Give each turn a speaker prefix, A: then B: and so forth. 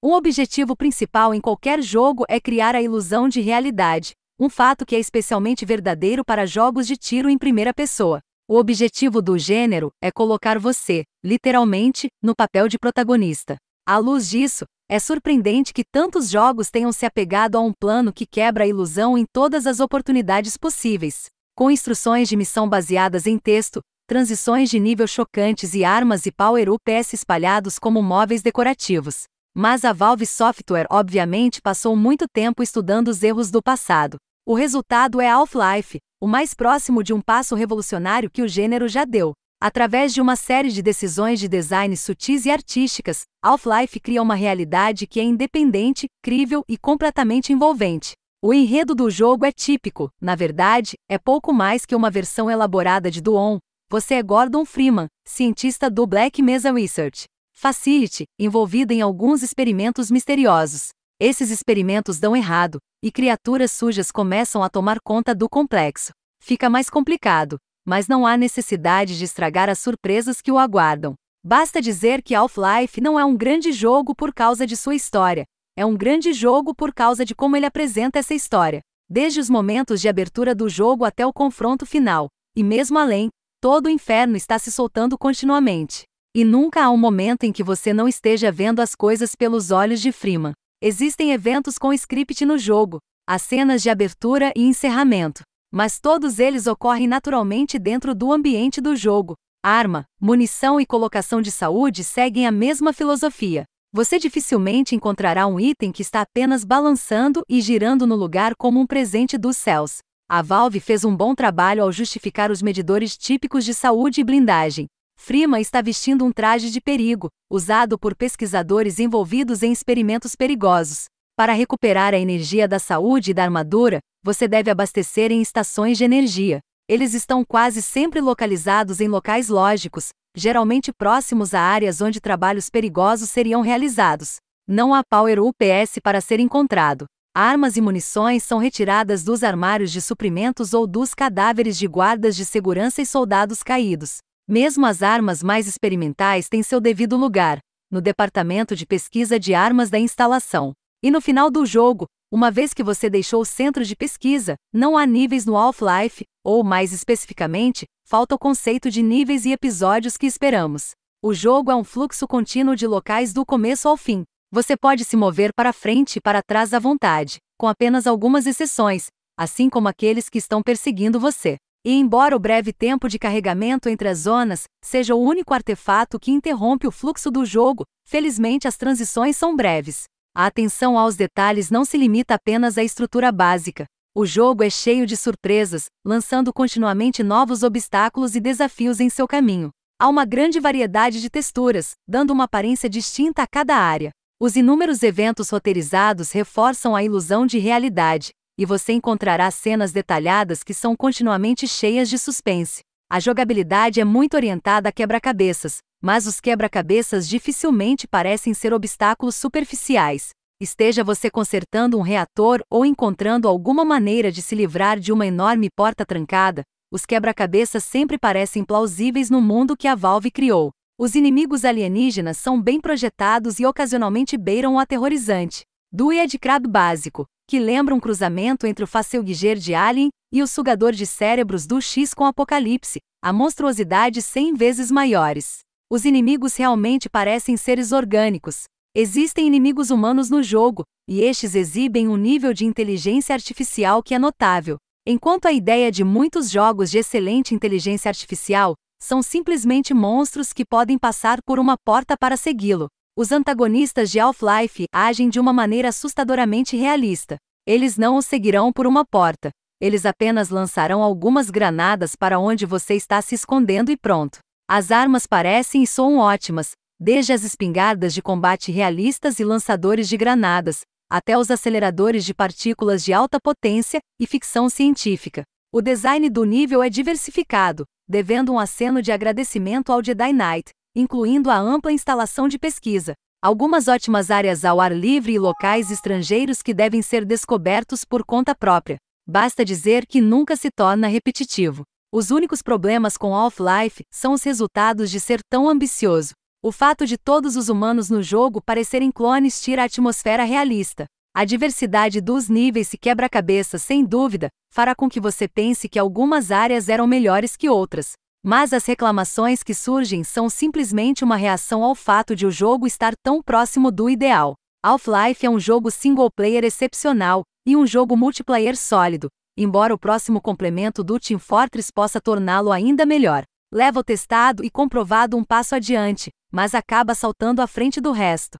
A: Um objetivo principal em qualquer jogo é criar a ilusão de realidade, um fato que é especialmente verdadeiro para jogos de tiro em primeira pessoa. O objetivo do gênero é colocar você, literalmente, no papel de protagonista. À luz disso, é surpreendente que tantos jogos tenham se apegado a um plano que quebra a ilusão em todas as oportunidades possíveis. Com instruções de missão baseadas em texto, transições de nível chocantes e armas e power-ups espalhados como móveis decorativos. Mas a Valve Software obviamente passou muito tempo estudando os erros do passado. O resultado é Half-Life, o mais próximo de um passo revolucionário que o gênero já deu. Através de uma série de decisões de design sutis e artísticas, Half-Life cria uma realidade que é independente, crível e completamente envolvente. O enredo do jogo é típico, na verdade, é pouco mais que uma versão elaborada de Duon. Você é Gordon Freeman, cientista do Black Mesa Research. Facility, envolvida em alguns experimentos misteriosos. Esses experimentos dão errado, e criaturas sujas começam a tomar conta do complexo. Fica mais complicado, mas não há necessidade de estragar as surpresas que o aguardam. Basta dizer que Half-Life não é um grande jogo por causa de sua história, é um grande jogo por causa de como ele apresenta essa história. Desde os momentos de abertura do jogo até o confronto final, e mesmo além, todo o inferno está se soltando continuamente. E nunca há um momento em que você não esteja vendo as coisas pelos olhos de Freeman. Existem eventos com script no jogo, as cenas de abertura e encerramento. Mas todos eles ocorrem naturalmente dentro do ambiente do jogo. Arma, munição e colocação de saúde seguem a mesma filosofia. Você dificilmente encontrará um item que está apenas balançando e girando no lugar como um presente dos céus. A Valve fez um bom trabalho ao justificar os medidores típicos de saúde e blindagem, Frima está vestindo um traje de perigo, usado por pesquisadores envolvidos em experimentos perigosos. Para recuperar a energia da saúde e da armadura, você deve abastecer em estações de energia. Eles estão quase sempre localizados em locais lógicos, geralmente próximos a áreas onde trabalhos perigosos seriam realizados. Não há Power UPS para ser encontrado. Armas e munições são retiradas dos armários de suprimentos ou dos cadáveres de guardas de segurança e soldados caídos. Mesmo as armas mais experimentais têm seu devido lugar, no departamento de pesquisa de armas da instalação. E no final do jogo, uma vez que você deixou o centro de pesquisa, não há níveis no Half-Life, ou mais especificamente, falta o conceito de níveis e episódios que esperamos. O jogo é um fluxo contínuo de locais do começo ao fim. Você pode se mover para frente e para trás à vontade, com apenas algumas exceções, assim como aqueles que estão perseguindo você. E embora o breve tempo de carregamento entre as zonas seja o único artefato que interrompe o fluxo do jogo, felizmente as transições são breves. A atenção aos detalhes não se limita apenas à estrutura básica. O jogo é cheio de surpresas, lançando continuamente novos obstáculos e desafios em seu caminho. Há uma grande variedade de texturas, dando uma aparência distinta a cada área. Os inúmeros eventos roteirizados reforçam a ilusão de realidade, e você encontrará cenas detalhadas que são continuamente cheias de suspense. A jogabilidade é muito orientada a quebra-cabeças, mas os quebra-cabeças dificilmente parecem ser obstáculos superficiais. Esteja você consertando um reator ou encontrando alguma maneira de se livrar de uma enorme porta trancada, os quebra-cabeças sempre parecem plausíveis no mundo que a Valve criou. Os inimigos alienígenas são bem projetados e ocasionalmente beiram o aterrorizante. Do de Crab básico, que lembra um cruzamento entre o Facilguiger de Alien e o sugador de cérebros do X com Apocalipse, a monstruosidade cem vezes maiores. Os inimigos realmente parecem seres orgânicos. Existem inimigos humanos no jogo, e estes exibem um nível de inteligência artificial que é notável. Enquanto a ideia de muitos jogos de excelente inteligência artificial são simplesmente monstros que podem passar por uma porta para segui-lo. Os antagonistas de Half-Life agem de uma maneira assustadoramente realista. Eles não os seguirão por uma porta. Eles apenas lançarão algumas granadas para onde você está se escondendo e pronto. As armas parecem e são ótimas, desde as espingardas de combate realistas e lançadores de granadas, até os aceleradores de partículas de alta potência e ficção científica. O design do nível é diversificado, devendo um aceno de agradecimento ao Jedi Knight, incluindo a ampla instalação de pesquisa, algumas ótimas áreas ao ar livre e locais estrangeiros que devem ser descobertos por conta própria. Basta dizer que nunca se torna repetitivo. Os únicos problemas com Off life são os resultados de ser tão ambicioso. O fato de todos os humanos no jogo parecerem clones tira a atmosfera realista. A diversidade dos níveis e quebra-cabeça, sem dúvida, fará com que você pense que algumas áreas eram melhores que outras. Mas as reclamações que surgem são simplesmente uma reação ao fato de o jogo estar tão próximo do ideal. Half-Life é um jogo single player excepcional e um jogo multiplayer sólido, embora o próximo complemento do Team Fortress possa torná-lo ainda melhor. Leva o testado e comprovado um passo adiante, mas acaba saltando à frente do resto.